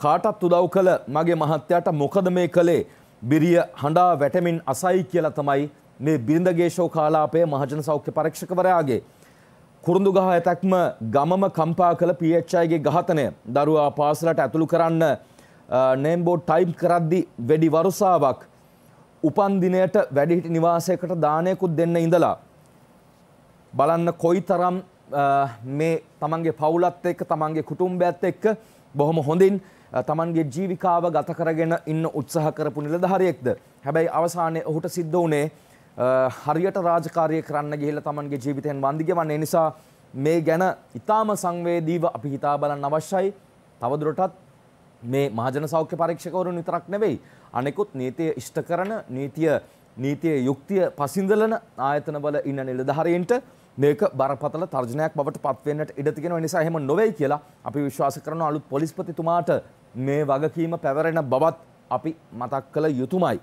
කාටත් උදව් කළ මගේ මහත්තයාට මොකද මේ කළේ බිරිය හඬා වැටමින් අසයි කියලා තමයි මේ බිරිඳගේශෝ කාලාපය මහජන සෞඛ්‍ය පරීක්ෂකවරයාගේ කුරුඳු ගහ ඇතැක්ම ගමම කම්පා කළ පHIගේ ඝාතනය දරුවා පාසලට ඇතුළු කරන්න නේම්බෝඩ් ටයිම් කරද්දි වැඩි වරුසාවක් උපන්දිනයට වැඩිහිටි නිවාසයකට දානයකුත් දෙන්න ඉඳලා බලන්න කොයි තරම් මේ තමන්ගේ පවුලත් එක්ක තමන්ගේ කුටුම්බයත් එක්ක බොහොම හොඳින් තමන්ගේ ජීවිකාව ගත කරගෙන ඉන්න උත්සාහ කරපු නිලධාරියෙක්ද. හැබැයි අවසානයේ ඔහුට සිද්ධ වුණේ හරියට රාජකාරය කරන්න ගිහිල්ලා තමන්ගේ ජීවිතයෙන් වන්දි ගෙවන්නේ නිසා මේ ගැන ඉතාම සංවේදීව අපි හිතා බලන්න අවශ්‍යයි. තවදුරටත් මේ මහජන සෞඛ්‍ය පරීක්ෂකවරුන් විතරක් නෙවෙයි අනෙකුත් නීතිය ඉෂ්ට කරන නීතිය නීතිය යුක්තිය පසිඳලන ආයතනවල ඉන්න නිලධාරීන්ට මේක බරපතල තර්ජනයක් බවට පත්වෙන්නට ඉඩ තියෙන නිසා එහෙම නොවේ කියලා අපි විශ්වාස කරන අලුත් පොලිස්පතිතුමාට මේ වගකීම පැවරෙන බවත් අපි මතක් කළ යුතුමයි.